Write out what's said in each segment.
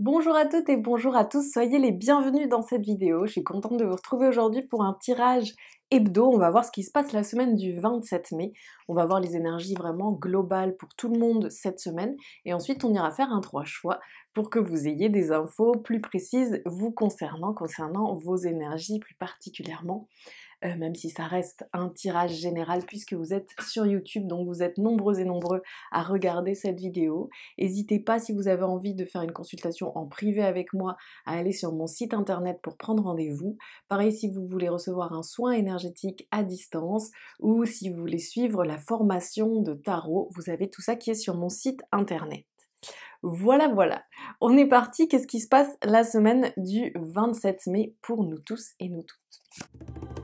Bonjour à toutes et bonjour à tous, soyez les bienvenus dans cette vidéo. Je suis contente de vous retrouver aujourd'hui pour un tirage hebdo. On va voir ce qui se passe la semaine du 27 mai. On va voir les énergies vraiment globales pour tout le monde cette semaine. Et ensuite, on ira faire un trois choix pour que vous ayez des infos plus précises vous concernant, concernant vos énergies plus particulièrement. Euh, même si ça reste un tirage général puisque vous êtes sur YouTube, donc vous êtes nombreux et nombreux à regarder cette vidéo. N'hésitez pas si vous avez envie de faire une consultation en privé avec moi à aller sur mon site internet pour prendre rendez-vous. Pareil si vous voulez recevoir un soin énergétique à distance ou si vous voulez suivre la formation de tarot, vous avez tout ça qui est sur mon site internet. Voilà, voilà. On est parti. Qu'est-ce qui se passe la semaine du 27 mai pour nous tous et nous toutes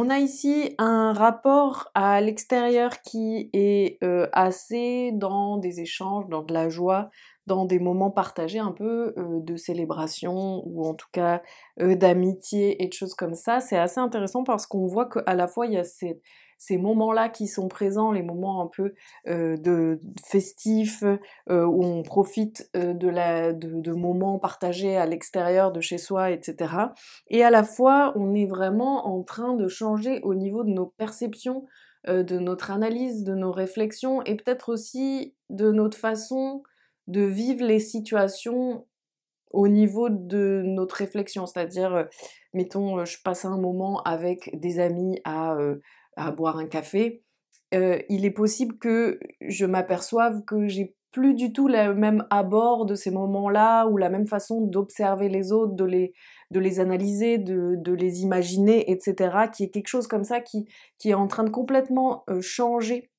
On a ici un rapport à l'extérieur qui est euh, assez dans des échanges, dans de la joie, dans des moments partagés un peu euh, de célébration ou en tout cas euh, d'amitié et de choses comme ça. C'est assez intéressant parce qu'on voit qu'à la fois il y a cette, ces moments-là qui sont présents, les moments un peu euh, de, festifs euh, où on profite euh, de, la, de, moments partagés à l'extérieur de chez soi, etc. Et à la fois, on est vraiment en train de changer au niveau de nos perceptions, de notre analyse, de nos réflexions et peut-être aussi de notre façon de vivre les situations au niveau de notre réflexion, c'est-à-dire, mettons, je passe un moment avec des amis à à boire un café, euh, il est possible que je m'aperçoive que j'ai plus du tout le même abord de ces moments-là ou la même façon d'observer les autres, de les, analyser, de, les imaginer, etc. Qui est quelque chose comme ça qui est en train de complètement euh, changer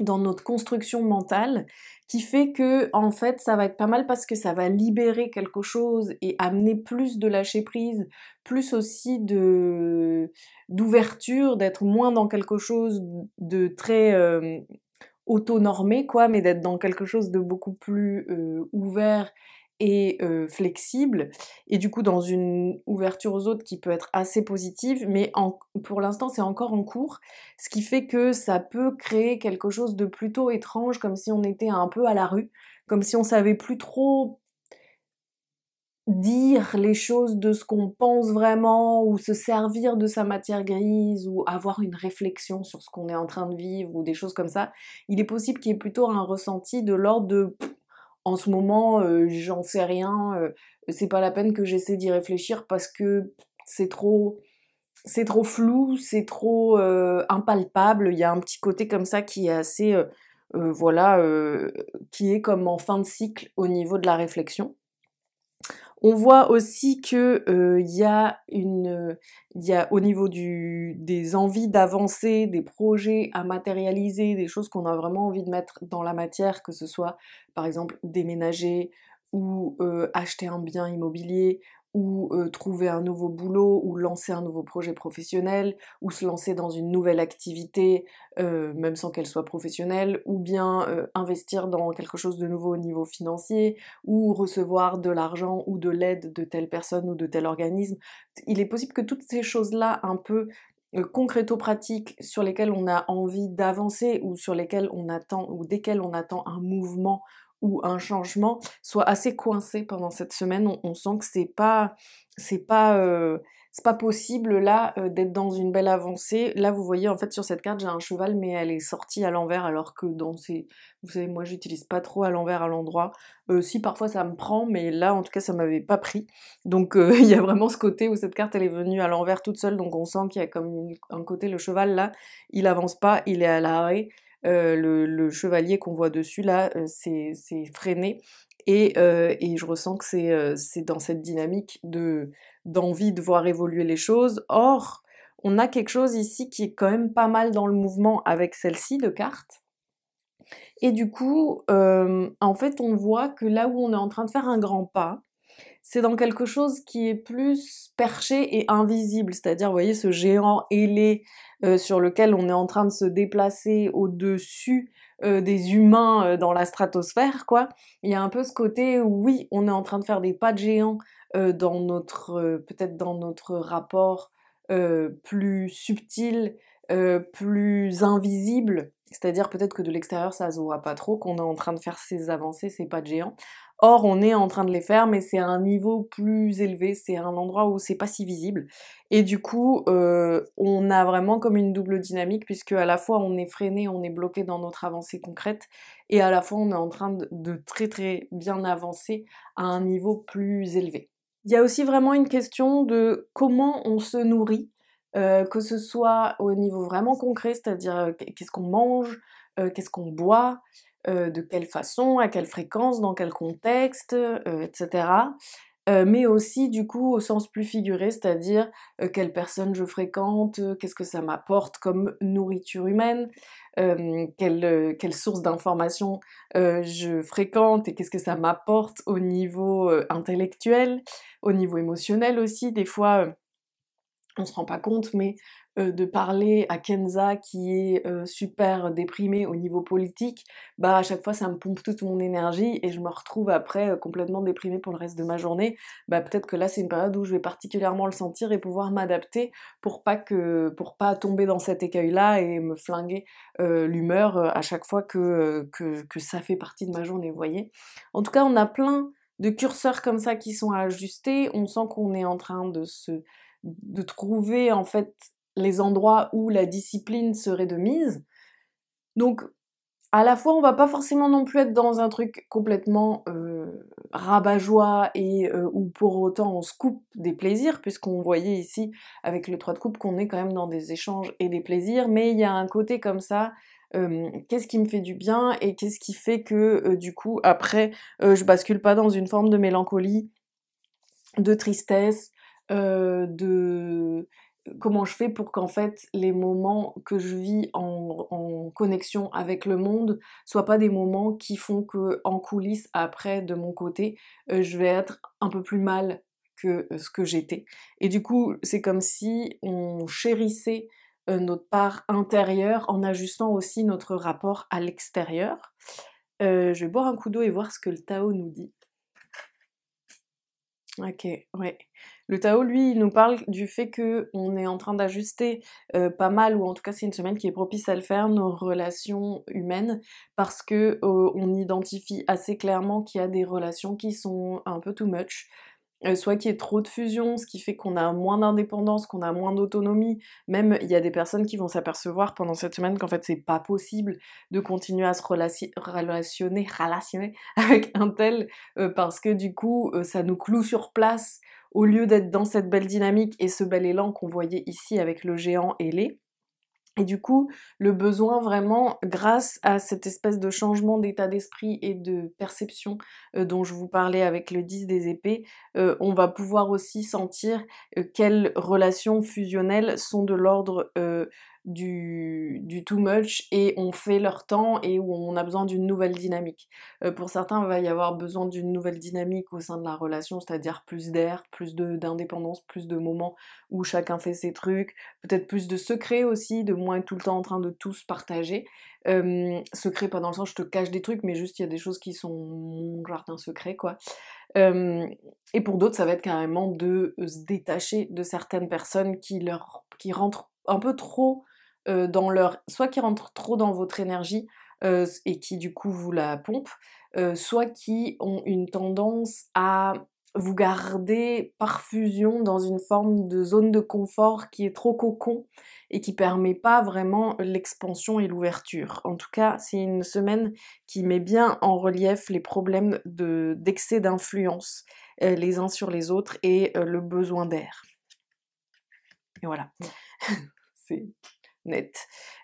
dans notre construction mentale qui fait que en fait ça va être pas mal parce que ça va libérer quelque chose et amener plus de lâcher prise, plus aussi d'ouverture, d'être moins dans quelque chose de très euh, autonormé quoi, mais d'être dans quelque chose de beaucoup plus euh, ouvert et flexible, et du coup dans une ouverture aux autres qui peut être assez positive, mais pour l'instant c'est encore en cours, ce qui fait que ça peut créer quelque chose de plutôt étrange, comme si on était un peu à la rue, comme si on savait plus trop dire les choses de ce qu'on pense vraiment ou se servir de sa matière grise ou avoir une réflexion sur ce qu'on est en train de vivre ou des choses comme ça, il est possible qu'il y ait plutôt un ressenti de l'ordre de en ce moment, euh, j'en sais rien, euh, c'est pas la peine que j'essaie d'y réfléchir parce que c'est trop c'est trop flou, c'est trop euh, impalpable, il y a un petit côté comme ça qui est assez voilà qui est comme en fin de cycle au niveau de la réflexion. On voit aussi que il euh, y a une, il euh, y a au niveau des envies d'avancer, des projets à matérialiser, des choses qu'on a vraiment envie de mettre dans la matière, que ce soit par exemple déménager ou euh, acheter un bien immobilier ou trouver un nouveau boulot, ou lancer un nouveau projet professionnel, ou se lancer dans une nouvelle activité, même sans qu'elle soit professionnelle, ou bien investir dans quelque chose de nouveau au niveau financier, ou recevoir de l'argent ou de l'aide de telle personne ou de tel organisme. Il est possible que toutes ces choses-là, un peu ou pratiques sur lesquelles on a envie d'avancer, ou sur lesquelles on attend, ou desquelles on attend un mouvement ou un changement soit assez coincé pendant cette semaine. On, sent que c'est pas, c'est pas, euh, c'est pas possible là euh, d'être dans une belle avancée. Là, vous voyez en fait sur cette carte, j'ai un cheval, mais elle est sortie à l'envers, alors que dans ces, vous savez, moi j'utilise pas trop à l'envers à l'endroit. Euh, si parfois ça me prend, mais là en tout cas ça m'avait pas pris. Donc il y a vraiment ce côté où cette carte elle est venue à l'envers toute seule, donc on sent qu'il y a comme un côté le cheval là, il avance pas, il est à l'arrêt. Euh, le, chevalier qu'on voit dessus là, euh, c'est freiné. Euh, et, je ressens que c'est dans cette dynamique d'envie de voir évoluer les choses. Or, on a quelque chose ici qui est quand même pas mal dans le mouvement avec celle-ci de carte Et du coup, en fait, on voit que là où on est en train de faire un grand pas, c'est dans quelque chose qui est plus perché et invisible, c'est-à-dire, vous voyez, ce géant ailé euh, sur lequel on est en train de se déplacer au-dessus euh, des humains euh, dans la stratosphère, quoi. Il y a un peu ce côté oui, on est en train de faire des pas de géant dans notre, peut-être dans notre rapport plus subtil, plus invisible, c'est-à-dire peut-être que de l'extérieur ça se voit pas trop, qu'on est en train de faire ces avancées, ces pas de géant, Or, on est en train de les faire, mais c'est à un niveau plus élevé, c'est un endroit où c'est pas si visible. Et du coup, euh, on a vraiment comme une double dynamique, puisque à la fois on est freiné, on est bloqué dans notre avancée concrète, et à la fois on est en train de, très très bien avancer à un niveau plus élevé. Il y a aussi vraiment une question de comment on se nourrit, euh, que ce soit au niveau vraiment concret, c'est-à-dire euh, qu'est-ce qu'on mange, qu'est-ce qu'on boit, euh, de quelle façon, à quelle fréquence, dans quel contexte, euh, etc. Euh, mais aussi du coup au sens plus figuré, c'est-à-dire quelle personne je fréquente, qu'est-ce que ça m'apporte comme nourriture humaine, quelle, quelle, source d'information je fréquente et qu'est-ce que ça m'apporte au niveau intellectuel, au niveau émotionnel aussi. Des fois, on ne se rend pas compte, mais euh, de parler à Kenza qui est euh, super déprimée au niveau politique, bah à chaque fois ça me pompe toute mon énergie et je me retrouve après euh, complètement déprimée pour le reste de ma journée, bah peut-être que là c'est une période où je vais particulièrement le sentir et pouvoir m'adapter pour pas que pour pas tomber dans cet écueil-là et me flinguer l'humeur à chaque fois que, que, que ça fait partie de ma journée, vous voyez. En tout cas, on a plein de curseurs comme ça qui sont ajustés, on sent qu'on est en train de se de trouver en fait les endroits où la discipline serait de mise. Donc, à la fois, on va pas forcément non plus être dans un truc complètement euh, rabat-joie et euh, où pour autant on se coupe des plaisirs, puisqu'on voyait ici avec le 3 de coupe qu'on est quand même dans des échanges et des plaisirs, mais il y a un côté comme ça. qu'est-ce qui me fait du bien et qu'est-ce qui fait que euh, du coup après euh, je bascule pas dans une forme de mélancolie, de tristesse, de comment je fais pour qu'en fait les moments que je vis en, connexion avec le monde soient pas des moments qui font que en coulisses après de mon côté euh, je vais être un peu plus mal que euh, ce que j'étais et du coup c'est comme si on chérissait euh, notre part intérieure en ajustant aussi notre rapport à l'extérieur je vais boire un coup d'eau et voir ce que le Tao nous dit ok ouais le Tao, lui, il nous parle du fait que on est en train d'ajuster euh, pas mal, ou en tout cas c'est une semaine qui est propice à le faire, nos relations humaines, parce que euh, on identifie assez clairement qu'il y a des relations qui sont un peu too much, euh, soit qu'il y ait trop de fusion, ce qui fait qu'on a moins d'indépendance, qu'on a moins d'autonomie. Même il y a des personnes qui vont s'apercevoir pendant cette semaine qu'en fait c'est pas possible de continuer à se relationner, relationner avec un tel parce que du coup ça nous cloue sur place au lieu d'être dans cette belle dynamique et ce bel élan qu'on voyait ici avec le géant ailé. Et du coup, le besoin vraiment, grâce à cette espèce de changement d'état d'esprit et de perception euh, dont je vous parlais avec le 10 des épées, euh, on va pouvoir aussi sentir euh, quelles relations fusionnelles sont de l'ordre du, du, too much et on fait leur temps et où on a besoin d'une nouvelle dynamique. Euh, pour certains, il va y avoir besoin d'une nouvelle dynamique au sein de la relation, c'est-à-dire plus d'air, plus d'indépendance, plus de moments où chacun fait ses trucs, peut-être plus de secrets aussi, de moins être tout le temps en train de tous partager. Euh, secret, pas dans le sens je te cache des trucs, mais juste il y a des choses qui sont mon jardin secret, quoi. et pour d'autres, ça va être carrément de euh, se détacher de certaines personnes qui, leur, qui rentrent un peu trop euh, dans leur. soit qui rentrent trop dans votre énergie euh, et qui du coup vous la pompent, euh, soit qui ont une tendance à vous garder par fusion dans une forme de zone de confort qui est trop cocon et qui permet pas vraiment l'expansion et l'ouverture. En tout cas, c'est une semaine qui met bien en relief les problèmes d'excès d'influence les uns sur les autres et le besoin d'air. Et voilà. net.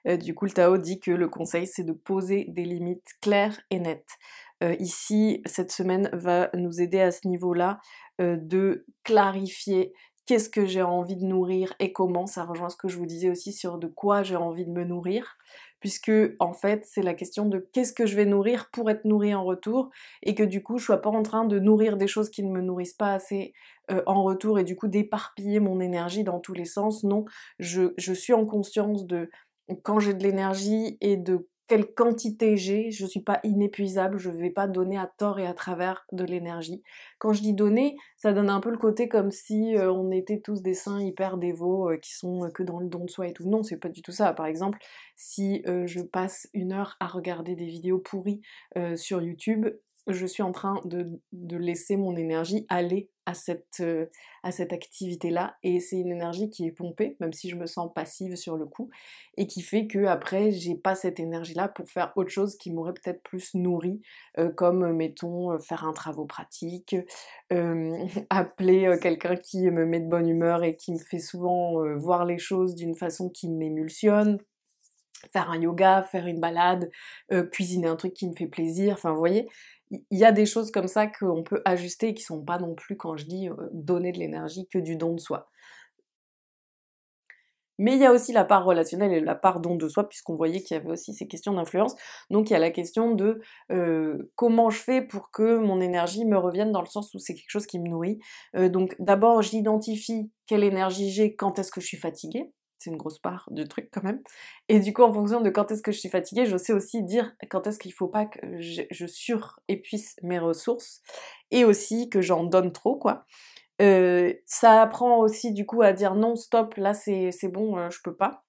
Euh, du coup, le Tao dit que le conseil, c'est de poser des limites claires et nettes. Euh, ici, cette semaine va nous aider à ce niveau-là euh, de clarifier qu'est-ce que j'ai envie de nourrir et comment. Ça rejoint ce que je vous disais aussi sur de quoi j'ai envie de me nourrir, puisque en fait, c'est la question de qu'est-ce que je vais nourrir pour être nourri en retour et que du coup, je ne sois pas en train de nourrir des choses qui ne me nourrissent pas assez euh, en retour et du coup d'éparpiller mon énergie dans tous les sens. Non, je, suis en conscience de quand j'ai de l'énergie et de quelle quantité j'ai, je ne suis pas inépuisable, je ne vais pas donner à tort et à travers de l'énergie. Quand je dis donner, ça donne un peu le côté comme si euh, on était tous des saints hyper dévots euh, qui sont que dans le don de soi et tout. Non, c'est pas du tout ça. Par exemple, si je passe une heure à regarder des vidéos pourries sur YouTube, je suis en train de, laisser mon énergie aller euh, à cette, activité-là. Et c'est une énergie qui est pompée, même si je me sens passive sur le coup, et qui fait que après, j'ai pas cette énergie-là pour faire autre chose qui m'aurait peut-être plus nourrie, euh, comme, euh, mettons, faire un travaux pratique, appeler quelqu'un qui me met de bonne humeur et qui me fait souvent voir les choses d'une façon qui m'émulsionne, faire un yoga, faire une balade, cuisiner un truc qui me fait plaisir, enfin vous voyez, il y a des choses comme ça qu'on peut ajuster et qui sont pas non plus, quand je dis euh, donner de l'énergie, que du don de soi. Mais il y a aussi la part relationnelle et la part don de soi, puisqu'on voyait qu'il y avait aussi ces questions d'influence. Donc il y a la question de euh, comment je fais pour que mon énergie me revienne dans le sens où c'est quelque chose qui me nourrit. Euh, donc d'abord, j'identifie quelle énergie j'ai, quand est-ce que je suis fatiguée c'est une grosse part du truc quand même. Et du coup, en fonction de quand est-ce que je suis fatiguée, je sais aussi dire quand est-ce qu'il faut pas que je, sur surépuise mes ressources et aussi que j'en donne trop, quoi. Euh, ça apprend aussi du coup à dire non, stop, là c'est bon, euh, je peux pas.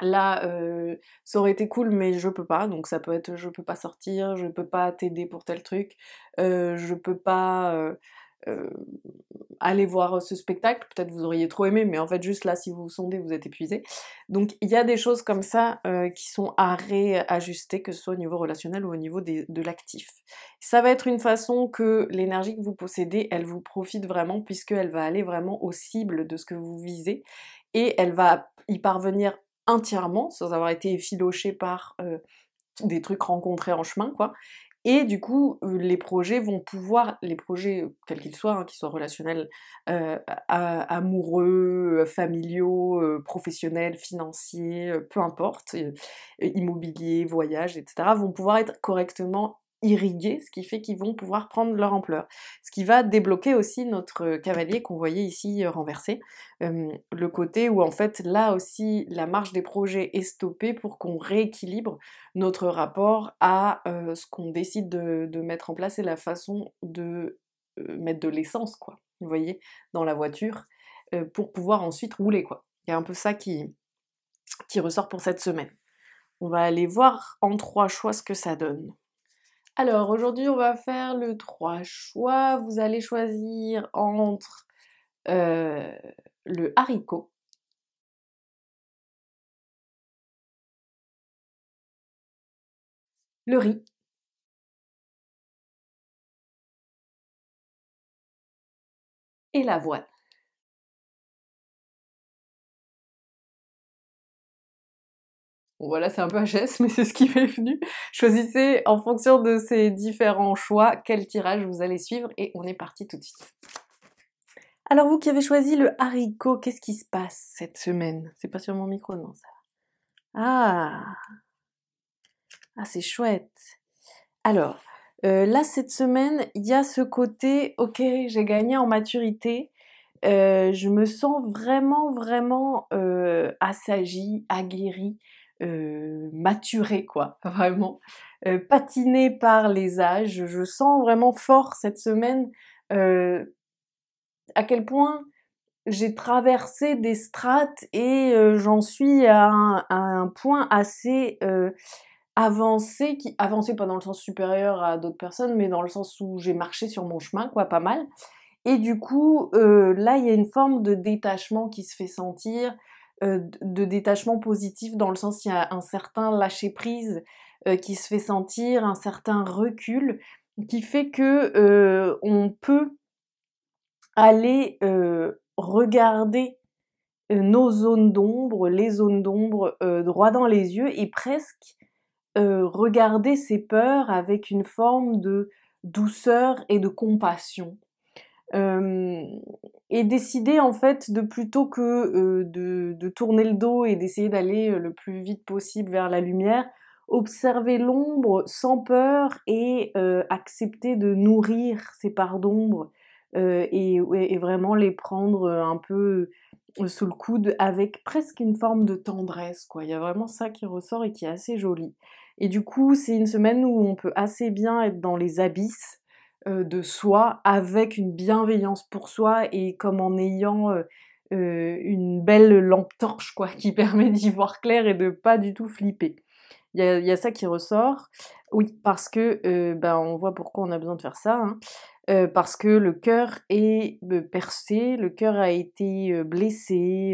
Là, euh, ça aurait été cool, mais je peux pas. Donc ça peut être je peux pas sortir, je peux pas t'aider pour tel truc, je peux pas euh, allez voir ce spectacle, peut-être vous auriez trop aimé, mais en fait juste là, si vous vous sondez, vous êtes épuisé. Donc il y a des choses comme ça euh, qui sont à réajuster, que ce soit au niveau relationnel ou au niveau de l'actif. Ça va être une façon que l'énergie que vous possédez, elle vous profite vraiment, puisqu'elle va aller vraiment aux cibles de ce que vous visez, et elle va y parvenir entièrement, sans avoir été effilochée par... Euh, des trucs rencontrés en chemin, quoi. Et du coup, les projets vont pouvoir, les projets, quels qu'ils soient, hein, qu'ils soient relationnels, amoureux, familiaux, professionnels, financiers, peu importe, immobilier, voyage, etc., vont pouvoir être correctement irriguer, ce qui fait qu'ils vont pouvoir prendre leur ampleur. Ce qui va débloquer aussi notre euh, cavalier qu'on voyait ici euh, renversé, le côté où en fait là aussi la marche des projets est stoppée pour qu'on rééquilibre notre rapport à euh, ce qu'on décide de, mettre en place et la façon de mettre de l'essence, quoi, vous voyez, dans la voiture pour pouvoir ensuite rouler, quoi. Il y a un peu ça qui, qui ressort pour cette semaine. On va aller voir en trois choix ce que ça donne. Alors aujourd'hui on va faire le trois choix. Vous allez choisir entre euh, le haricot, le riz, et l'avoine. Bon voilà, c'est un peu HS, mais c'est ce qui m'est venu. Choisissez en fonction de ces différents choix quel tirage vous allez suivre et on est parti tout de suite. Alors vous qui avez choisi le haricot, qu'est-ce qui se passe cette semaine C'est pas sur mon micro, non ça. Ah Ah c'est chouette. Alors, euh, là cette semaine, il y a ce côté, ok, j'ai gagné en maturité, euh, je me sens vraiment, vraiment euh, assagie, aguerrie euh, maturé, quoi, vraiment, euh, patiné par les âges. Je sens vraiment fort cette semaine euh, à quel point j'ai traversé des strates et euh, j'en suis à un, point assez euh, avancé, qui avancé pas dans le sens supérieur à d'autres personnes, mais dans le sens où j'ai marché sur mon chemin, quoi, pas mal. Et du coup, là, il y a une forme de détachement qui se fait sentir euh, de détachement positif dans le sens il y a un certain lâcher prise euh, qui se fait sentir, un certain recul qui fait que euh, on peut aller regarder nos zones d'ombre, les zones d'ombre droit dans les yeux et presque regarder ses peurs avec une forme de douceur et de compassion. Euh, et décider en fait de plutôt que euh, de, tourner le dos et d'essayer d'aller euh, le plus vite possible vers la lumière, observer l'ombre sans peur et accepter de nourrir ces parts d'ombre et, vraiment les prendre un peu sous le coude avec presque une forme de tendresse quoi. Il y a vraiment ça qui ressort et qui est assez joli. Et du coup, c'est une semaine où on peut assez bien être dans les abysses euh, de soi avec une bienveillance pour soi et comme en ayant euh, euh, une belle lampe torche quoi qui permet d'y voir clair et de pas du tout flipper. Il y a, ça qui ressort. Oui, parce que ben, on voit pourquoi on a besoin de faire ça. Hein. parce que le cœur est percé, le cœur a été blessé. Il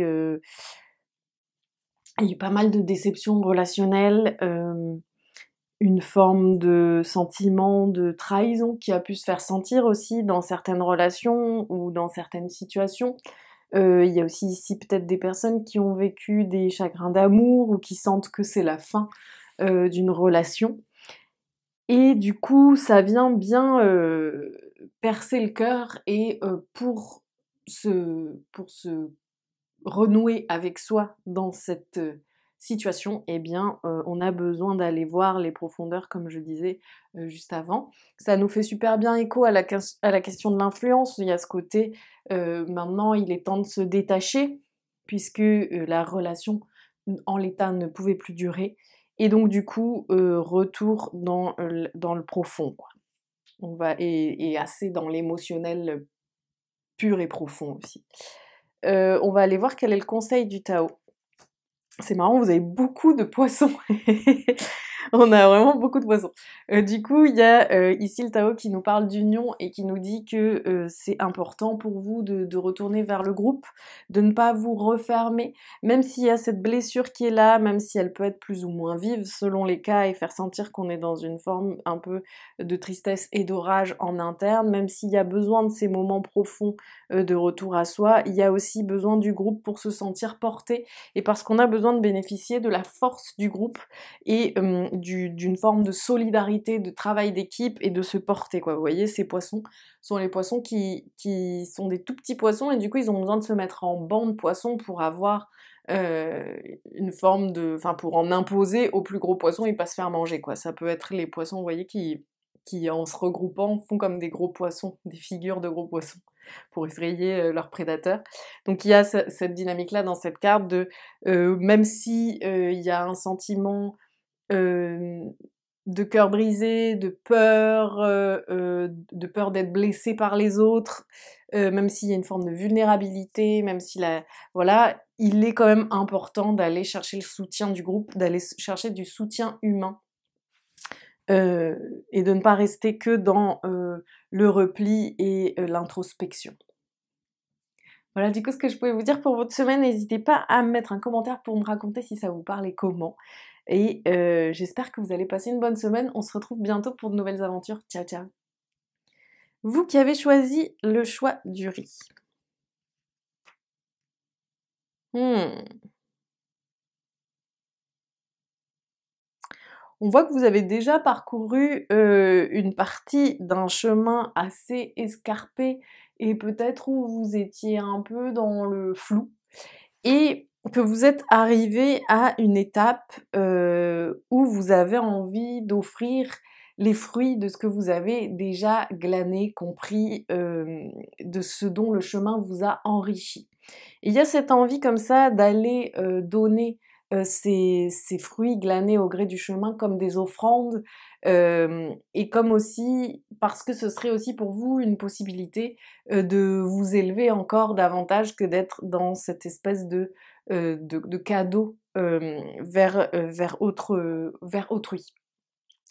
y a eu pas mal de déceptions relationnelles une forme de sentiment de trahison qui a pu se faire sentir aussi dans certaines relations ou dans certaines situations. Euh, il y a aussi ici peut-être des personnes qui ont vécu des chagrins d'amour ou qui sentent que c'est la fin euh, d'une relation. Et du coup, ça vient bien euh, percer le cœur et pour, se, pour se renouer avec soi dans cette situation, eh bien, euh, on a besoin d'aller voir les profondeurs, comme je disais euh, juste avant. Ça nous fait super bien écho à la, question de l'influence. Il y a ce côté, euh, maintenant, il est temps de se détacher, puisque la relation en l'état ne pouvait plus durer. Et donc, du coup, retour dans, le profond. On va, et assez dans l'émotionnel pur et profond aussi. on va aller voir quel est le conseil du Tao. C'est marrant, vous avez beaucoup de poissons on a vraiment beaucoup de poissons. Euh, du coup, il y a euh, ici le Tao qui nous parle d'union et qui nous dit que euh, c'est important pour vous de, de, retourner vers le groupe, de ne pas vous refermer, même s'il y a cette blessure qui est là, même si elle peut être plus ou moins vive selon les cas et faire sentir qu'on est dans une forme un peu de tristesse et d'orage en interne, même s'il y a besoin de ces moments profonds de retour à soi, il y a aussi besoin du groupe pour se sentir porté et parce qu'on a besoin de bénéficier de la force du groupe et d'une forme de solidarité, de travail d'équipe et de se porter. Quoi. Vous voyez, ces poissons sont les poissons qui, qui, sont des tout petits poissons et du coup ils ont besoin de se mettre en banc de poissons pour avoir euh, une forme de... Enfin, pour en imposer aux plus gros poissons et pas se faire manger. Quoi. Ça peut être les poissons, vous voyez, qui, qui en se regroupant font comme des gros poissons, des figures de gros poissons pour effrayer euh, leurs prédateurs. Donc il y a cette dynamique-là dans cette carte de euh, même si il y a un sentiment de cœur brisé, de peur, de peur d'être blessé par les autres, même s'il y a une forme de vulnérabilité, même si, la voilà, il est quand même important d'aller chercher le soutien du groupe, d'aller chercher du soutien humain. et de ne pas rester que dans le repli et l'introspection. Voilà du coup ce que je pouvais vous dire pour votre semaine. N'hésitez pas à me mettre un commentaire pour me raconter si ça vous parle et comment. Et euh, j'espère que vous allez passer une bonne semaine. On se retrouve bientôt pour de nouvelles aventures. Ciao, ciao. Vous qui avez choisi le choix du riz. Hmm. On voit que vous avez déjà parcouru euh, une partie d'un chemin assez escarpé et peut-être où vous étiez un peu dans le flou. Et que vous êtes arrivé à une étape euh, où vous avez envie d'offrir les fruits de ce que vous avez déjà glané, compris, euh, de ce dont le chemin vous a enrichi. il y a cette envie comme ça d'aller euh, donner ces, ces, fruits glanés au gré du chemin comme des offrandes et comme aussi parce que ce serait aussi pour vous une possibilité de vous élever encore davantage que d'être dans cette espèce de, de, cadeau vers, vers, autre, vers autrui.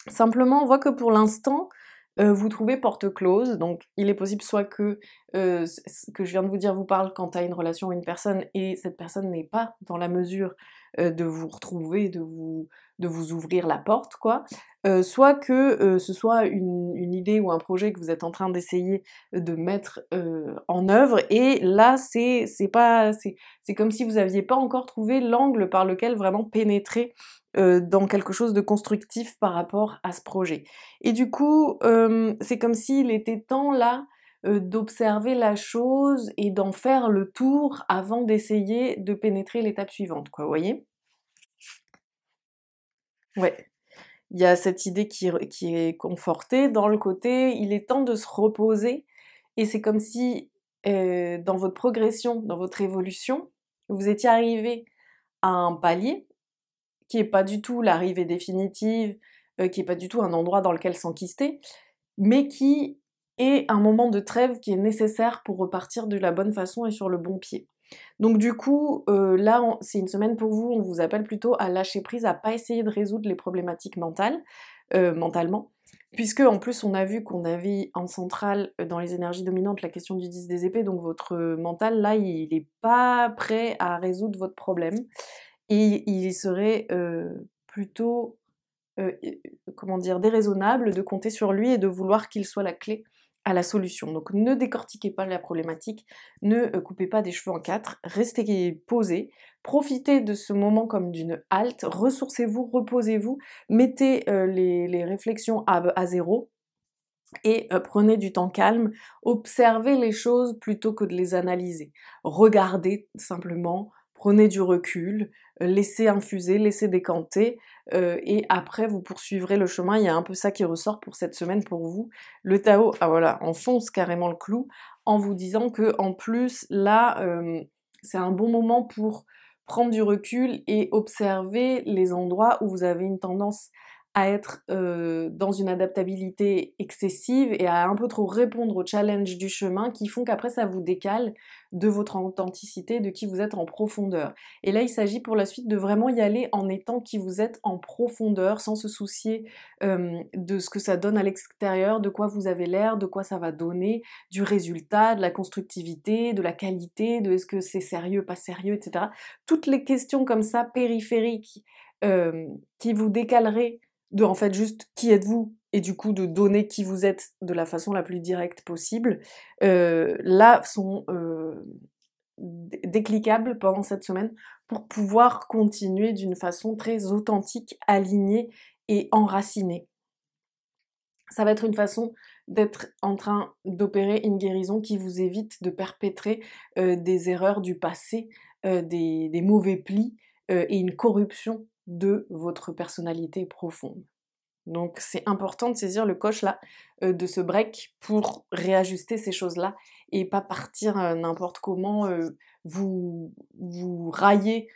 Simplement, on voit que pour l'instant, vous trouvez porte close. Donc, il est possible soit que ce que je viens de vous dire vous parle quant à une relation ou une personne et cette personne n'est pas dans la mesure euh, de vous retrouver, de vous, de vous ouvrir la porte, quoi. Euh, soit que euh, ce soit une, une, idée ou un projet que vous êtes en train d'essayer de mettre en œuvre, et là, c'est pas, c'est comme si vous n'aviez pas encore trouvé l'angle par lequel vraiment pénétrer dans quelque chose de constructif par rapport à ce projet. Et du coup, c'est comme s'il était temps là euh, d'observer la chose et d'en faire le tour avant d'essayer de pénétrer l'étape suivante, quoi, vous voyez Ouais. Il y a cette idée qui, est confortée dans le côté, il est temps de se reposer, et c'est comme si euh, dans votre progression, dans votre évolution, vous étiez arrivé à un palier qui n'est pas du tout l'arrivée définitive, euh, qui n'est pas du tout un endroit dans lequel s'enquister, mais qui et un moment de trêve qui est nécessaire pour repartir de la bonne façon et sur le bon pied. Donc du coup, euh, là, c'est une semaine pour vous, on vous appelle plutôt à lâcher prise, à pas essayer de résoudre les problématiques mentales, euh, mentalement, puisque en plus on a vu qu'on avait en centrale euh, dans les énergies dominantes la question du 10 des épées, donc votre mental, là, il n'est pas prêt à résoudre votre problème, et il serait plutôt, comment dire, déraisonnable de compter sur lui et de vouloir qu'il soit la clé la solution. Donc ne décortiquez pas la problématique, ne euh, coupez pas des cheveux en quatre, restez posés, profitez de ce moment comme d'une halte, ressourcez-vous, reposez-vous, mettez euh, les, réflexions à, zéro, et euh, prenez du temps calme, observez les choses plutôt que de les analyser. Regardez simplement, prenez du recul, laissez infuser, laissez décanter, euh, et après vous poursuivrez le chemin. Il y a un peu ça qui ressort pour cette semaine pour vous. Le Tao, ah voilà, enfonce carrément le clou en vous disant que en plus là, euh, c'est un bon moment pour prendre du recul et observer les endroits où vous avez une tendance à être euh, dans une adaptabilité excessive et à un peu trop répondre aux challenges du chemin qui font qu'après ça vous décale de votre authenticité, de qui vous êtes en profondeur. Et là, il s'agit pour la suite de vraiment y aller en étant qui vous êtes en profondeur, sans se soucier de ce que ça donne à l'extérieur, de quoi vous avez l'air, de quoi ça va donner, du résultat, de la constructivité, de la qualité, de est-ce que c'est sérieux, pas sérieux, etc. Toutes les questions comme ça périphériques qui vous décaleraient de en fait juste qui êtes-vous et du coup de donner qui vous êtes de la façon la plus directe possible, euh, là sont euh, déclicables pendant cette semaine pour pouvoir continuer d'une façon très authentique, alignée et enracinée. Ça va être une façon d'être en train d'opérer une guérison qui vous évite de perpétrer euh, des erreurs du passé, des, des, mauvais plis et une corruption de votre personnalité profonde. Donc c'est important de saisir le coche là euh, de ce break pour réajuster ces choses-là et pas partir euh, n'importe comment euh, vous vous railler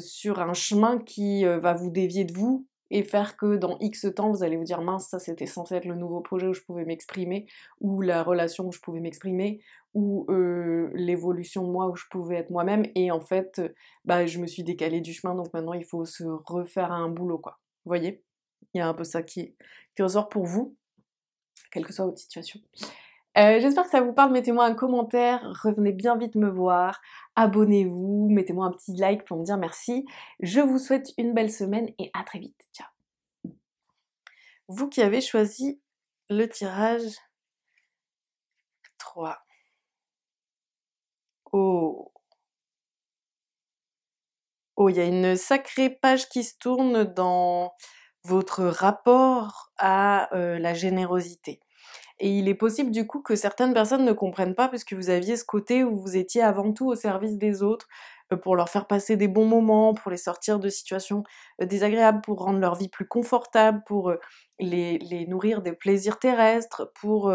sur un chemin qui va vous dévier de vous et faire que dans X temps, vous allez vous dire mince, ça c'était censé être le nouveau projet où je pouvais m'exprimer, ou la relation où je pouvais m'exprimer, ou euh, l'évolution de moi où je pouvais être moi-même, et en fait, bah, je me suis décalée du chemin, donc maintenant il faut se refaire à un boulot, quoi. Vous voyez Il y a un peu ça qui ressort pour vous, quelle que soit votre situation. Euh, j'espère que ça vous parle, mettez-moi un commentaire, revenez bien vite me voir, abonnez-vous, mettez-moi un petit like pour me dire merci. Je vous souhaite une belle semaine et à très vite. Ciao Vous qui avez choisi le tirage 3. Oh Oh, il y a une sacrée page qui se tourne dans votre rapport à euh, la générosité. Et il est possible du coup que certaines personnes ne comprennent pas puisque vous aviez ce côté où vous étiez avant tout au service des autres euh, pour leur faire passer des bons moments, pour les sortir de situations euh, désagréables, pour rendre leur vie plus confortable, pour euh, les, nourrir des plaisirs terrestres, pour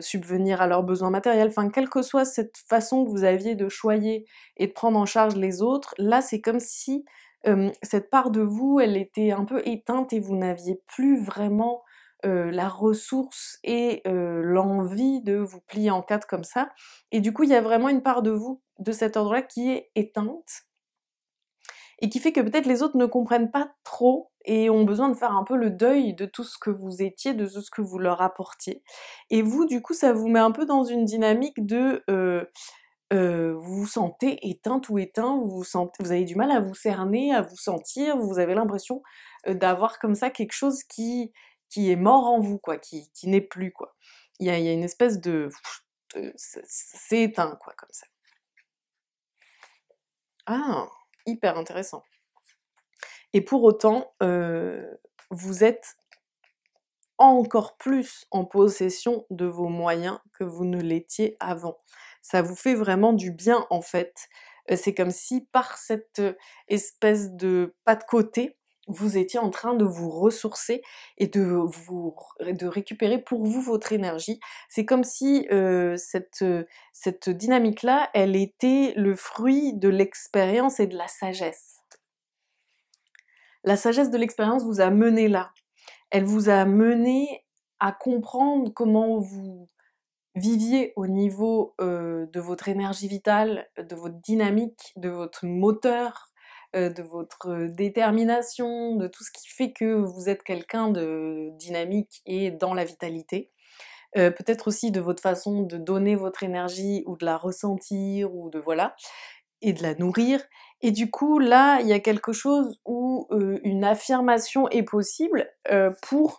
subvenir à leurs besoins matériels. Enfin, quelle que soit cette façon que vous aviez de choyer et de prendre en charge les autres, là c'est comme si cette part de vous, elle était un peu éteinte et vous n'aviez plus vraiment euh, la ressource et euh, l'envie de vous plier en quatre comme ça. Et du coup, il y a vraiment une part de vous, de cet endroit là qui est éteinte et qui fait que peut-être les autres ne comprennent pas trop et ont besoin de faire un peu le deuil de tout ce que vous étiez, de tout ce que vous leur apportiez. Et vous, du coup, ça vous met un peu dans une dynamique de... Euh, vous vous sentez éteinte ou éteint, vous, sentez, vous avez du mal à vous cerner, à vous sentir, vous avez l'impression d'avoir comme ça quelque chose qui, qui est mort en vous, quoi, qui, n'est plus, quoi. Il y a, une espèce de... c'est éteint, quoi, comme ça. Ah, hyper intéressant. Et pour autant, euh, vous êtes encore plus en possession de vos moyens que vous ne l'étiez avant. Ça vous fait vraiment du bien en fait. Euh, c'est comme si par cette euh, espèce de pas de côté, vous étiez en train de vous ressourcer et de, vous, de récupérer pour vous votre énergie. C'est comme si euh, cette, euh, cette dynamique-là, elle était le fruit de l'expérience et de la sagesse. La sagesse de l'expérience vous a mené là. Elle vous a mené à comprendre comment vous viviez au niveau euh, de votre énergie vitale, de votre dynamique, de votre moteur, euh, de votre euh, détermination, de tout ce qui fait que vous êtes quelqu'un de dynamique et dans la vitalité. Euh, peut-être aussi de votre façon de donner votre énergie ou de la ressentir ou de voilà et de la nourrir. Et du coup, là, il y a quelque chose où une affirmation est possible pour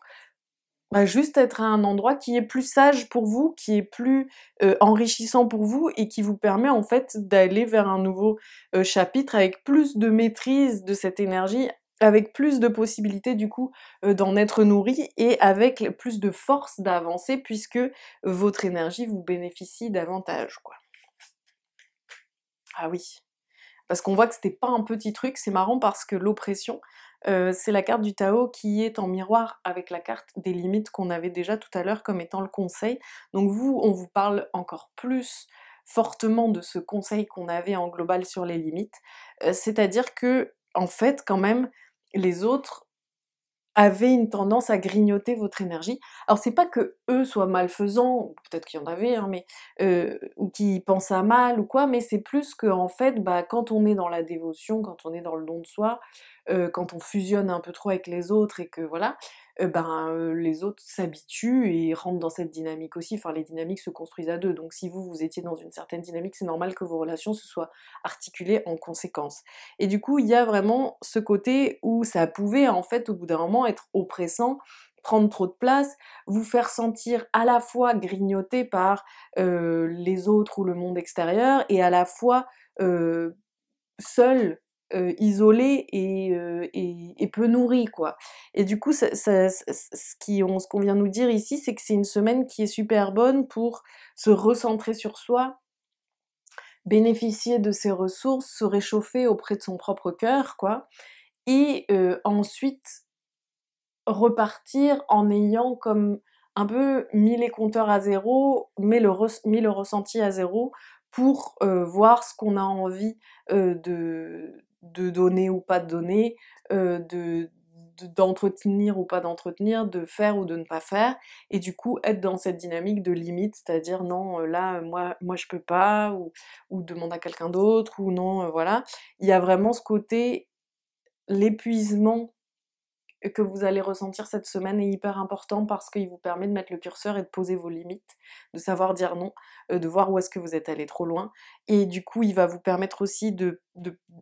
bah, juste être à un endroit qui est plus sage pour vous, qui est plus euh, enrichissant pour vous et qui vous permet en fait d'aller vers un nouveau euh, chapitre avec plus de maîtrise de cette énergie, avec plus de possibilités du coup euh, d'en être nourri et avec plus de force d'avancer puisque votre énergie vous bénéficie davantage quoi. Ah oui. Parce qu'on voit que c'était pas un petit truc, c'est marrant parce que l'oppression, euh, c'est la carte du Tao qui est en miroir avec la carte des limites qu'on avait déjà tout à l'heure comme étant le conseil. Donc vous, on vous parle encore plus fortement de ce conseil qu'on avait en global sur les limites, euh, c'est-à-dire que en fait quand même les autres avaient une tendance à grignoter votre énergie. Alors c'est pas que eux soient malfaisants, peut-être qu'il y en avait, hein, mais euh, ou qui pensent à mal ou quoi, mais c'est plus que en fait, bah, quand on est dans la dévotion, quand on est dans le don de soi, euh, quand on fusionne un peu trop avec les autres et que voilà, euh, ben, euh, les autres s'habituent et rentrent dans cette dynamique aussi. Enfin, les dynamiques se construisent à deux. Donc, si vous, vous étiez dans une certaine dynamique, c'est normal que vos relations se soient articulées en conséquence. Et du coup, il y a vraiment ce côté où ça pouvait, en fait, au bout d'un moment, être oppressant prendre trop de place, vous faire sentir à la fois grignoté par euh, les autres ou le monde extérieur et à la fois seul euh, isolé euh, et, peu nourri quoi. Et du coup, ce qu'on vient nous dire ici, c'est que c'est une semaine qui est super bonne pour se recentrer sur soi, bénéficier de ses ressources, se réchauffer auprès de son propre cœur quoi, et euh, ensuite repartir en ayant comme un peu mis les compteurs à zéro, le, mis le ressenti à zéro pour voir ce qu'on a envie de, de donner ou pas euh, de donner, de d'entretenir ou pas d'entretenir, de faire ou de ne pas faire, et du coup être dans cette dynamique de limite, c'est-à-dire non, euh, là, moi, moi je peux pas, ou, demande à quelqu'un d'autre, ou non, euh, voilà. Il y a vraiment ce côté, l'épuisement que vous allez ressentir cette semaine est hyper important parce qu'il vous permet de mettre le curseur et de poser vos limites, de savoir dire non, euh, de voir où est-ce que vous êtes allé trop loin. Et du coup, il va vous permettre aussi de,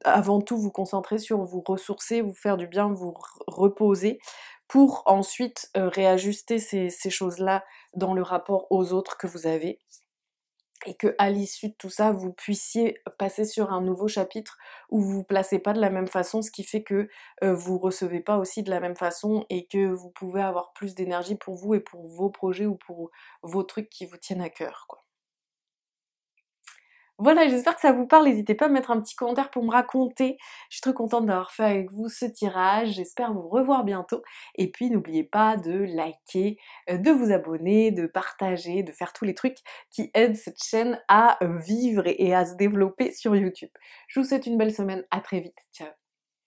avant tout, vous concentrer sur vous ressourcer, vous faire du bien, vous reposer pour ensuite euh, réajuster ces choses-là dans le rapport aux autres que vous avez et que à l'issue de tout ça vous puissiez passer sur un nouveau chapitre où vous vous placez pas de la même façon ce qui fait que vous euh, vous recevez pas aussi de la même façon et que vous pouvez avoir plus d'énergie pour vous et pour vos projets ou pour vos trucs qui vous tiennent à cœur quoi. Voilà, j'espère que ça vous parle. N'hésitez pas à mettre un petit commentaire pour me raconter. Je suis très contente d'avoir fait avec vous ce tirage. J'espère vous revoir bientôt. Et puis n'oubliez pas de liker, euh, de vous abonner, de partager, de faire tous les trucs qui aident cette chaîne à vivre et à se développer sur YouTube. Je vous souhaite une belle semaine. À très vite. Ciao.